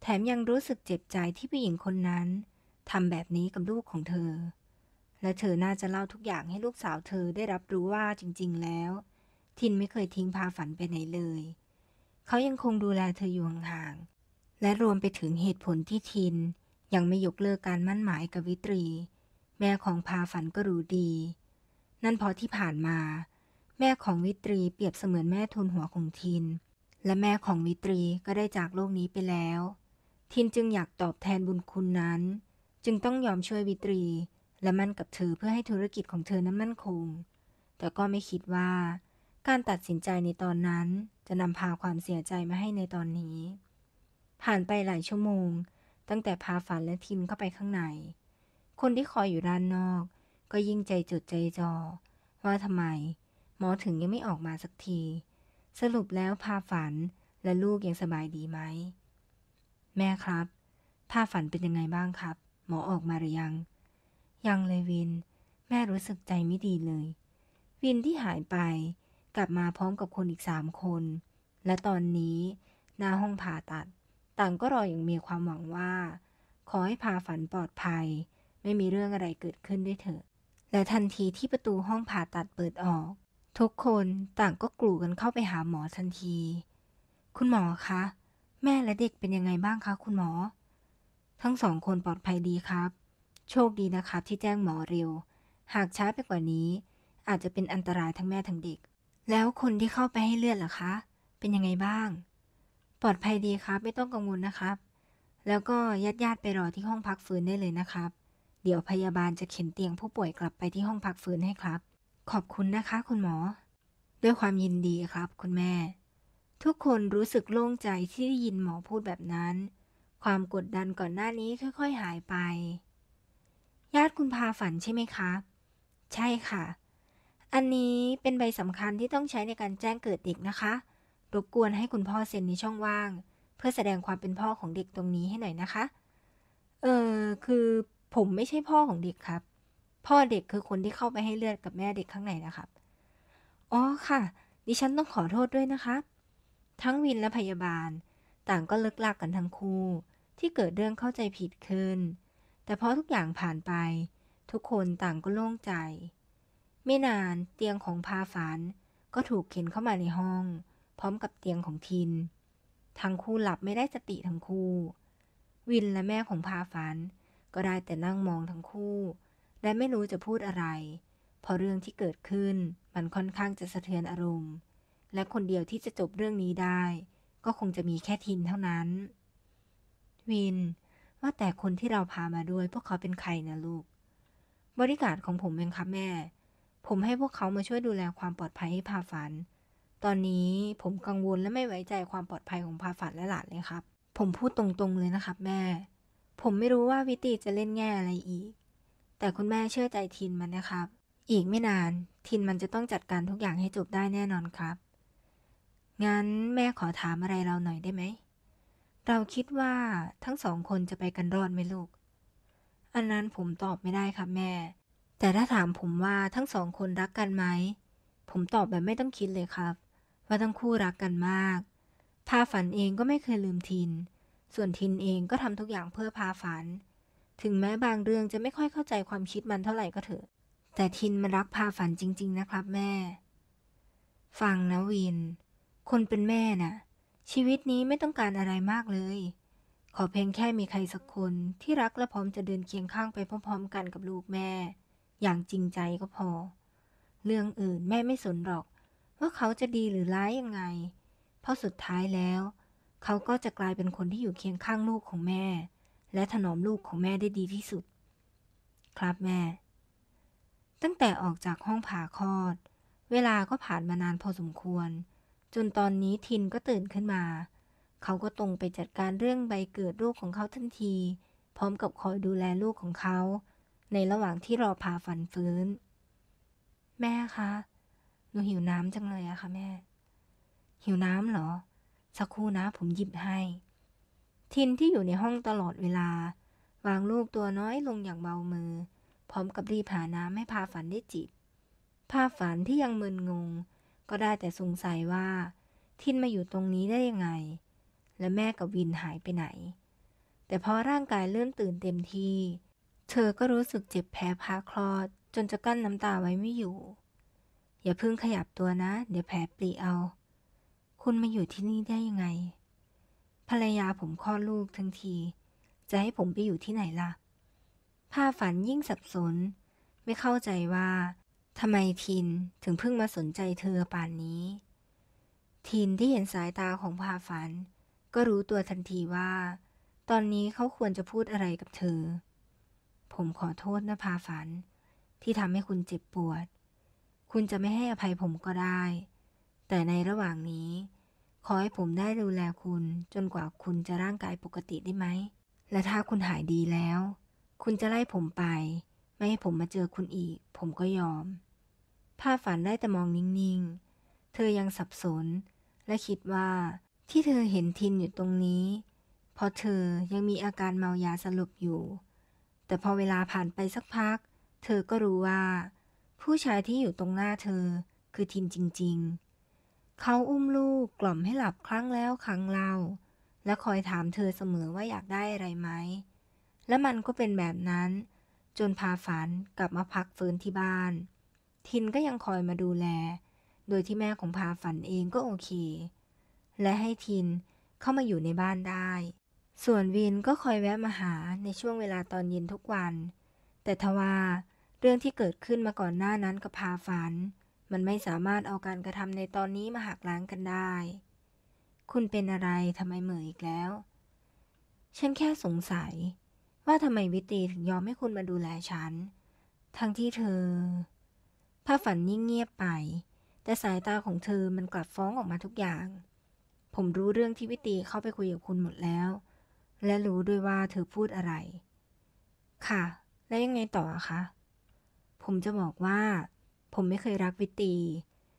S1: แถมยังรู้สึกเจ็บใจที่ผู้หญิงคนนั้นทำแบบนี้กับลูกของเธอและ เธอ น่าจะเล่าทุกอย่างให้ลูกสาวเธอได้รับรู้ว่าจริงๆแล้ว ทินไม่เคยทิ้งพาฝันไปไหนเลย เขายังคงดูแลเธออยู่ห่างๆและรวมไปถึงเหตุผลที่ทินยังไม่ยกเลิกการมั่นหมายกับวิตรี แม่ของพาฝันก็รู้ดี นั่นเพราะที่ผ่านมา แม่ของวิตรีเปรียบเสมือนแม่ทุนหัวของทิน และแม่ของวิตรีก็ได้จากโลกนี้ไปแล้ว ทินจึงอยากตอบแทนบุญคุณนั้น จึงต้องยอมช่วยวิตรีและมั่นกับเธอเพื่อให้ธุรกิจของเธอนั้นมั่นคง แต่ก็ไม่คิดว่า การตัดสินใจในตอนนั้นจะนำพาความเสียใจมาให้ในตอนนี้ ผ่านไปหลายชั่วโมง ตั้งแต่พาฝันและทิมเข้าไปข้างใน คนที่คอยอยู่ด้านนอก ก็ยิ่งใจจดใจจอ ว่าทำไมหมอถึงยังไม่ออกมาสักที สรุปแล้วพาฝันและลูกยังสบายดีไหม แม่ครับพาฝันเป็นยังไงบ้างครับ หมอออกมาหรือยังยังเลยวิน แม่รู้สึกใจไม่ดีเลย วินที่หายไป กลับมาพร้อมกับคนอีกสามคน และตอนนี้หน้าห้องผ่าตัด ต่างก็รออย่างมีความหวังว่า ขอให้พาฝันปลอดภัย ไม่มีเรื่องอะไรเกิดขึ้นด้วยเถอะ และทันทีที่ประตูห้องผ่าตัดเปิดออก ทุกคนต่างก็กลูกันเข้าไปหาหมอทันที คุณหมอคะ แม่และเด็กเป็นยังไงบ้างคะคุณหมอทั้งสองคนปลอดภัยดีครับโชคดีนะคะที่แจ้งหมอเร็ว หากช้าไปกว่านี้ อาจจะเป็นอันตรายทั้งแม่ทั้งเด็ก แล้วคนที่เข้าไปให้เลือดล่ะคะ เป็นยังไงบ้าง ปลอดภัยดีครับไม่ต้องกังวลนะครับ แล้วก็ญาติญาติไปรอที่ห้องพักฟื้นได้เลยนะครับ เดี๋ยวพยาบาลจะเข็นเตียงผู้ป่วยกลับไปที่ห้องพักฟื้นให้ครับ ขอบคุณนะคะ คุณหมอ ด้วยความยินดีครับ คุณแม่ ทุกคนรู้สึกโล่งใจที่ได้ยินหมอพูดแบบนั้น ความกดดันก่อนหน้านี้ค่อย ๆ หายไปญาติคุณพาฝันใช่ไหมคะ ใช่ค่ะ อันนี้เป็นใบสำคัญที่ต้องใช้ในการแจ้งเกิดเด็กนะคะ รบกวนให้คุณพ่อเซ็นในช่องว่าง เพื่อแสดงความเป็นพ่อของเด็กตรงนี้ให้หน่อยนะคะ เออคือผมไม่ใช่พ่อของเด็กครับ พ่อเด็กคือคนที่เข้าไปให้เลือดกับแม่เด็กข้างในนะครับ อ๋อ ค่ะ ดิฉันต้องขอโทษด้วยนะคะ ทั้งวินและพยาบาล ต่างก็เลิกลากกันทั้งคู่ที่เกิดเรื่องเข้าใจผิดขึ้นแต่พอทุกอย่างผ่านไป ทุกคนต่างก็โล่งใจ ไม่นานเตียงของพาฝันก็ถูกเข็นเข้ามาในห้อง พร้อมกับเตียงของทิน ทั้งคู่หลับไม่ได้สติทั้งคู่วินและแม่ของพาฝัน ก็ได้แต่นั่งมองทั้งคู่และไม่รู้จะพูดอะไรพอเรื่องที่เกิดขึ้นมันค่อนข้างจะสะเทือนอารมณ์ และคนเดียวที่จะจบเรื่องนี้ได้ ก็คงจะมีแค่ทินเท่านั้น วินว่าแต่คนที่เราพามาด้วย พวกเขาเป็นใครนะลูก บริการของผมเองครับแม่ ผมให้พวกเขามาช่วยดูแลความปลอดภัยให้พาฝัน ตอนนี้ผมกังวลและไม่ไว้ใจความปลอดภัยของพาฝันและหลานเลยครับ ผมพูดตรงๆเลยนะครับ แม่ ผมไม่รู้ว่าวิตีจะเล่นแง่อะไรอีก แต่คุณแม่เชื่อใจทินมันนะครับ อีกไม่นานทินมันจะต้องจัดการทุกอย่างให้จบได้แน่นอนครับงั้นแม่ขอถามอะไรเราหน่อยได้ไหมเราคิดว่าทั้งสองคนจะไปกันรอดไหมลูก อันนั้นผมตอบไม่ได้ครับแม่ แต่ถ้าถามผมว่าทั้งสองคนรักกันไหม ผมตอบแบบไม่ต้องคิดเลยครับ ว่าทั้งคู่รักกันมาก พาฝันเองก็ไม่เคยลืมทิน ส่วนทินเองก็ทำทุกอย่างเพื่อพาฝัน ถึงแม้บางเรื่องจะไม่ค่อยเข้าใจความคิดมันเท่าไหร่ก็เถอะ แต่ทินมันรักพาฝันจริง ๆ นะครับ แม่ ฟังนะวิน คนเป็นแม่นะ่ะชีวิตนี้ไม่ต้องการอะไรมากเลย ขอเพียงแค่มีใครสักคนที่รักและพร้อมจะเดินเคียงข้างไปพร้อมๆกันกับลูกแม่ อย่างจริงใจก็พอ เรื่องอื่นแม่ไม่สนหรอก ว่าเขาจะดีหรือร้ายยังไง เพราะสุดท้ายแล้ว เขาก็จะกลายเป็นคนที่อยู่เคียงข้างลูกของแม่ และถนอมลูกของแม่ได้ดีที่สุด ครับแม่ ตั้งแต่ออกจากห้องผ่าคลอด เวลาก็ผ่านมานานพอสมควรจนตอนนี้ทินก็ตื่นขึ้นมา เขาก็ตรงไปจัดการเรื่องใบเกิดลูกของเขาทันที พร้อมกับคอยดูแลลูกของเขา ในระหว่างที่รอพาฝันฟื้น แม่คะ หนูหิวน้ำจังเลยอะคะะแม่ หิวน้ำเหรอ สักครู่นะผมหยิบให้ ทินที่อยู่ในห้องตลอดเวลา วางลูกตัวน้อยลงอย่างเบามือ พร้อมกับรีบหาน้ำให้พาฝันได้จิบพาฝันที่ยังมึนงงก็ได้แต่สงสัยว่า ทินมาอยู่ตรงนี้ได้ยังไง และแม่กับวินหายไปไหน แต่พอร่างกาย เริ่มตื่นเต็มที่ เธอก็รู้สึกเจ็บแผลพาคลอด จนจะกั้นน้ำตาไว้ไม่อยู่ อย่าเพิ่งขยับตัวนะ เดี๋ยวแผลปรีเอา คุณมาอยู่ที่นี่ได้ยังไง ภรรยาผมคลอดลูกทั้งที จะให้ผมไปอยู่ที่ไหนล่ะภาพฝันยิ่งสับสนไม่เข้าใจว่าทำไมทินถึงเพิ่งมาสนใจเธอป่านนี้ทินที่เห็นสายตาของพาฝัน ก็รู้ตัวทันทีว่า ตอนนี้เขาควรจะพูดอะไรกับเธอ ผมขอโทษนะพาฝัน ที่ทำให้คุณเจ็บปวด คุณจะไม่ให้อภัยผมก็ได้ แต่ในระหว่างนี้ ขอให้ผมได้ดูแลคุณจนกว่าคุณจะร่างกายปกติได้ไหม และถ้าคุณหายดีแล้ว คุณจะไล่ผมไปไม่ให้ผมมาเจอคุณอีก ผมก็ยอม ภาพฝันได้แต่มองนิ่งๆ เธอยังสับสน และคิดว่าที่เธอเห็นทินอยู่ตรงนี้เพราะเธอยังมีอาการเมายาสลบอยู่ แต่พอเวลาผ่านไปสักพัก เธอก็รู้ว่า ผู้ชายที่อยู่ตรงหน้าเธอคือทินจริงๆ เขาอุ้มลูกกล่อมให้หลับครั้งแล้วครั้งเล่าและคอยถามเธอเสมอว่าอยากได้อะไรไหมและมันก็เป็นแบบนั้นจนพาฝันกลับมาพักฟื้นที่บ้าน ทินก็ยังคอยมาดูแล โดยที่แม่ของพาฝันเองก็โอเค และให้ทินเข้ามาอยู่ในบ้านได้ ส่วนวินก็คอยแวะมาหาในช่วงเวลาตอนเย็นทุกวัน แต่ทว่าเรื่องที่เกิดขึ้นมาก่อนหน้านั้นกับพาฝัน มันไม่สามารถเอาการกระทำในตอนนี้มาหักล้างกันได้ คุณเป็นอะไรทำไมเหม่ออีกแล้วฉันแค่สงสัยว่าทำไมวิตีถึงยอมให้คุณมาดูแลฉัน ทั้งที่เธอภาพฝันนิ่งเงียบไป แต่สายตาของเธอมันกลับฟ้องออกมาทุกอย่าง ผมรู้เรื่องที่วิตีเข้าไปคุยกับคุณหมดแล้ว และรู้ด้วยว่าเธอพูดอะไร ค่ะ แล้วยังไงต่อคะ ผมจะบอกว่า ผมไม่เคยรักวิตี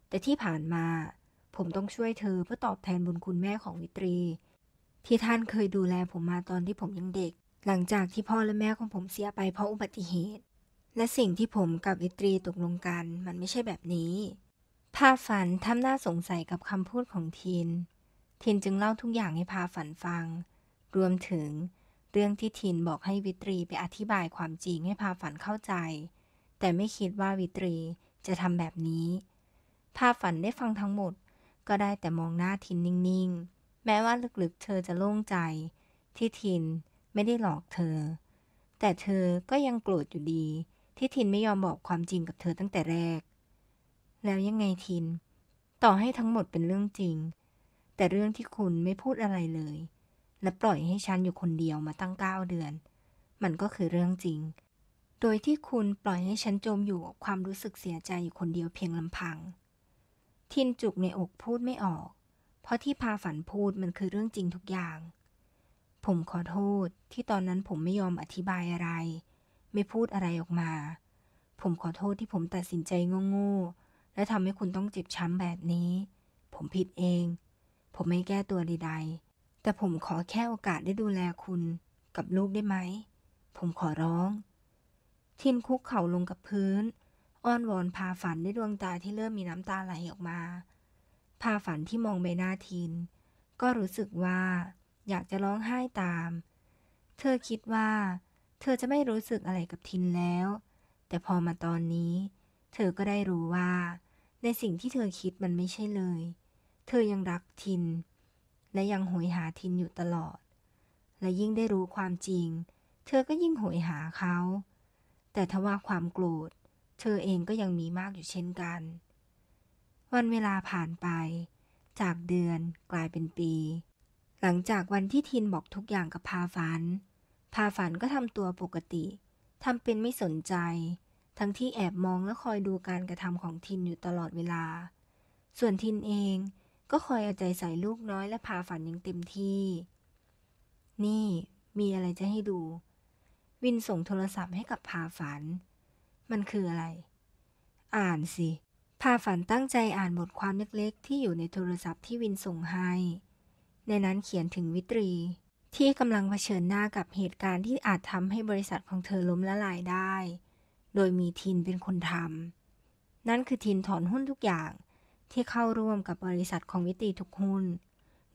S1: แต่ที่ผ่านมา ผมต้องช่วยเธอ เพื่อตอบแทนบุญคุณแม่ของวิตรี ที่ท่านเคยดูแลผมมาตอนที่ผมยังเด็กหลังจากที่พ่อและแม่ของผมเสียไปเพราะอุบัติเหตุ และสิ่งที่ผมกับวิตรีตกลงกันมันไม่ใช่แบบนี้พาฝันทำหน้าสงสัยกับคำพูดของทินทินจึงเล่าทุกอย่างให้พาฝันฟัง รวมถึงเรื่องที่ทินบอกให้วิตรีไปอธิบายความจริงให้พาฝันเข้าใจ แต่ไม่คิดว่าวิตรีจะทำแบบนี้พาฝันได้ฟังทั้งหมดก็ได้แต่มองหน้าทินนิ่งๆ แม้ว่าลึกๆเธอจะโล่งใจที่ทินไม่ได้หลอกเธอ แต่เธอก็ยังโกรธอยู่ดีที่ทินไม่ยอมบอกความจริงกับเธอตั้งแต่แรก แล้วยังไงทิน ต่อให้ทั้งหมดเป็นเรื่องจริง แต่เรื่องที่คุณไม่พูดอะไรเลย และปล่อยให้ฉันอยู่คนเดียวมาตั้งเก้าเดือน มันก็คือเรื่องจริง โดยที่คุณปล่อยให้ฉันจมอยู่กับความรู้สึกเสียใจอยู่คนเดียวเพียงลำพัง ทินจุกในอกพูดไม่ออก เพราะที่พาฝันพูดมันคือเรื่องจริงทุกอย่างผมขอโทษที่ตอนนั้นผมไม่ยอมอธิบายอะไร ไม่พูดอะไรออกมา ผมขอโทษที่ผมตัดสินใจโง่ๆและทำให้คุณต้องเจ็บช้ำแบบนี้ ผมผิดเอง ผมไม่แก้ตัวใดๆแต่ผมขอแค่โอกาสได้ดูแลคุณกับลูกได้ไหม ผมขอร้อง ทินคุกเข่าลงกับพื้น อ้อนวอนพาฝันด้วยดวงตาที่เริ่มมีน้ำตาไหลออกมาพาฝันที่มองใบหน้าทิน ก็รู้สึกว่าอยากจะร้องไห้ตาม เธอคิดว่า เธอจะไม่รู้สึกอะไรกับทินแล้ว แต่พอมาตอนนี้ เธอก็ได้รู้ว่า ในสิ่งที่เธอคิดมันไม่ใช่เลย เธอยังรักทิน และยังหวยหาทินอยู่ตลอด และยิ่งได้รู้ความจริง เธอก็ยิ่งหวยหาเขา แต่ทว่าความโกรธเธอเองก็ยังมีมากอยู่เช่นกัน วันเวลาผ่านไป จากเดือนกลายเป็นปีหลังจากวันที่ทินบอกทุกอย่างกับพาฝัน พาฝันก็ทำตัวปกติ ทำเป็นไม่สนใจ ทั้งที่แอบมองและคอยดูการกระทำของทินอยู่ตลอดเวลา ส่วนทินเองก็คอยเอาใจใส่ลูกน้อยและพาฝันอย่างเต็มที่ นี่มีอะไรจะให้ดู วินส่งโทรศัพท์ให้กับพาฝัน มันคืออะไร อ่านสิ พาฝันตั้งใจอ่านบทความเล็กๆ ที่อยู่ในโทรศัพท์ที่วินส่งให้ในนั้นเขียนถึงวิตรี ที่กำลังเผชิญหน้ากับเหตุการณ์ที่อาจทำให้บริษัทของเธอล้มละลายได้ โดยมีทินเป็นคนทำ นั่นคือทินถอนหุ้นทุกอย่าง ที่เข้าร่วมกับบริษัทของวิตรีทุกหุ้น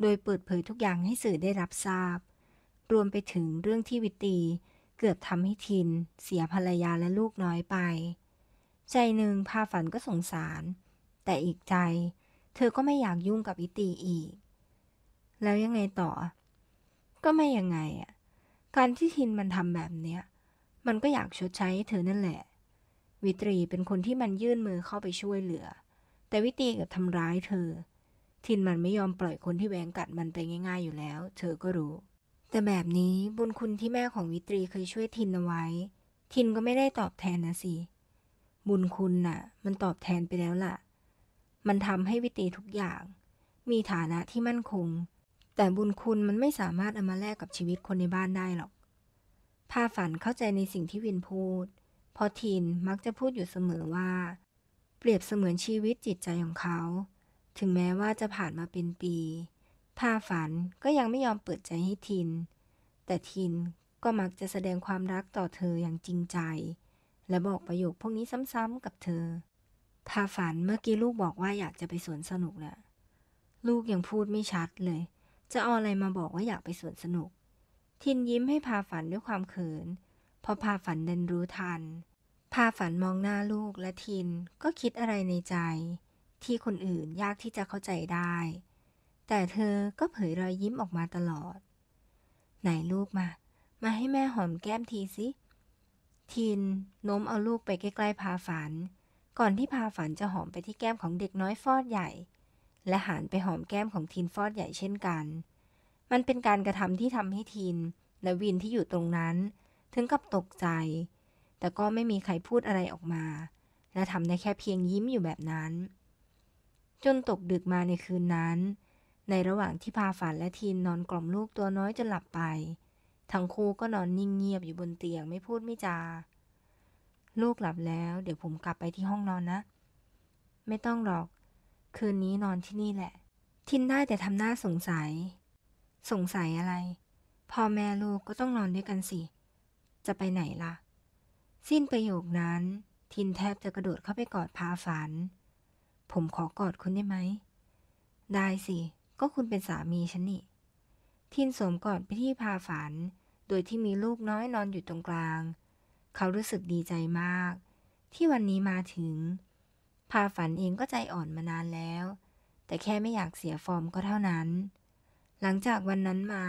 S1: โดยเปิดเผยทุกอย่างให้สื่อได้รับทราบ รวมไปถึงเรื่องที่วิตรี เกือบทำให้ทิน เสียภรรยาและลูกน้อยไป ใจหนึ่งพาฝันก็สงสาร แต่อีกใจเธอก็ไม่อยากยุ่งกับวิตรีอีกแล้วยังไงต่อ ก็ไม่ยังไงอ่ะการที่ทินมันทำแบบเนี้ย มันก็อยากชดใช้เธอนั่นแหละ วิตรีเป็นคนที่มันยื่นมือเข้าไปช่วยเหลือ แต่วิตรีกับทำร้ายเธอ ทินมันไม่ยอมปล่อยคนที่แหวงกัดมันไปง่ายๆ อยู่แล้ว เธอก็รู้ แต่แบบนี้บุญคุณที่แม่ของวิตรีเคยช่วยทินเอาไว้ ทินก็ไม่ได้ตอบแทนนะสิ บุญคุณน่ะ มันตอบแทนไปแล้วล่ะ มันทำให้วิตรีทุกอย่าง มีฐานะที่มั่นคงแต่บุญคุณมันไม่สามารถเอามาแลกกับชีวิตคนในบ้านได้หรอกพาฝันเข้าใจในสิ่งที่วินพูดพอทินมักจะพูดอยู่เสมอว่า เปรียบเสมือนชีวิตจิตใจของเขา ถึงแม้ว่าจะผ่านมาเป็นปีพาฝันก็ยังไม่ยอมเปิดใจให้ทิน แต่ทินก็มักจะแสดงความรักต่อเธออย่างจริงใจ และบอกประโยคพวกนี้ซ้ำๆกับเธอพาฝันเมื่อกี้ลูกบอกว่าอยากจะไปสวนสนุกนะ่ะลูกยังพูดไม่ชัดเลยจะเอาอะไรมาบอกว่าอยากไปสวนสนุก ทินยิ้มให้พาฝันด้วยความเขินพอพาฝันเดินรู้ทัน พาฝันมองหน้าลูกและทินก็คิดอะไรในใจ ที่คนอื่นยากที่จะเข้าใจได้ แต่เธอก็เผยรอยยิ้มออกมาตลอด ไหนลูกมา มาให้แม่หอมแก้มทีสิ ทินโน้มเอาลูกไปใกล้ๆพาฝัน ก่อนที่พาฝันจะหอมไปที่แก้มของเด็กน้อยฟอดใหญ่และหันไปหอมแก้มของทีนฟอดใหญ่เช่นกัน มันเป็นการกระทำที่ทำให้ทีนและวินที่อยู่ตรงนั้น ถึงกับตกใจ แต่ก็ไม่มีใครพูดอะไรออกมา และทำได้แค่เพียงยิ้มอยู่แบบนั้น จนตกดึกมาในคืนนั้น ในระหว่างที่พาฝันและทีนนอนกล่อมลูกตัวน้อยจนหลับไป ทั้งคู่ก็นอนนิ่งเงียบอยู่บนเตียงไม่พูดไม่จา ลูกหลับแล้ว เดี๋ยวผมกลับไปที่ห้องนอนนะ ไม่ต้องหรอกคืนนี้นอนที่นี่แหละ ทินได้แต่ทำหน้าสงสัย สงสัยอะไรพ่อแม่ลูกก็ต้องนอนด้วยกันสิ จะไปไหนละ่ะ สิ้นประโยคนั้นทินแทบจะกระโดดเข้าไปกอดพาฝัน ผมขอกอดคุณได้ไหม ได้สิ ก็คุณเป็นสามีฉันนี่ ทินสวมกอดไปที่พาฝัน โดยที่มีลูกน้อยนอนอยู่ตรงกลาง เขารู้สึกดีใจมาก ที่วันนี้มาถึงพาฝันเองก็ใจอ่อนมานานแล้ว แต่แค่ไม่อยากเสียฟอร์มก็เท่านั้น หลังจากวันนั้นมา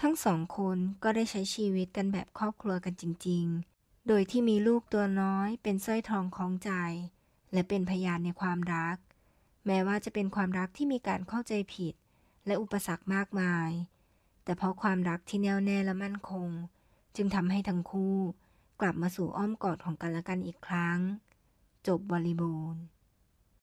S1: ทั้งสองคนก็ได้ใช้ชีวิตกันแบบครอบครัวกันจริงๆ โดยที่มีลูกตัวน้อยเป็นสร้อยทองคล้องใจ และเป็นพยานในความรัก แม้ว่าจะเป็นความรักที่มีการเข้าใจผิดและอุปสรรคมากมาย แต่เพราะความรักที่แน่วแน่และมั่นคง จึงทำให้ทั้งคู่กลับมาสู่อ้อมกอดของกันและกันอีกครั้ง จบบริบูรณ์